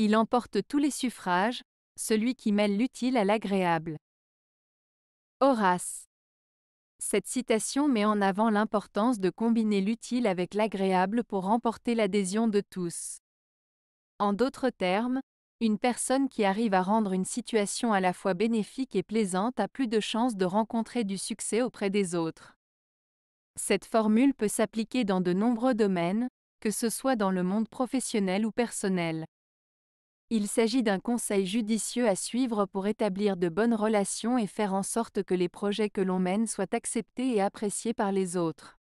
Il emporte tous les suffrages, celui qui mêle l'utile à l'agréable. Horace. Cette citation met en avant l'importance de combiner l'utile avec l'agréable pour remporter l'adhésion de tous. En d'autres termes, une personne qui arrive à rendre une situation à la fois bénéfique et plaisante a plus de chances de rencontrer du succès auprès des autres. Cette formule peut s'appliquer dans de nombreux domaines, que ce soit dans le monde professionnel ou personnel. Il s'agit d'un conseil judicieux à suivre pour établir de bonnes relations et faire en sorte que les projets que l'on mène soient acceptés et appréciés par les autres.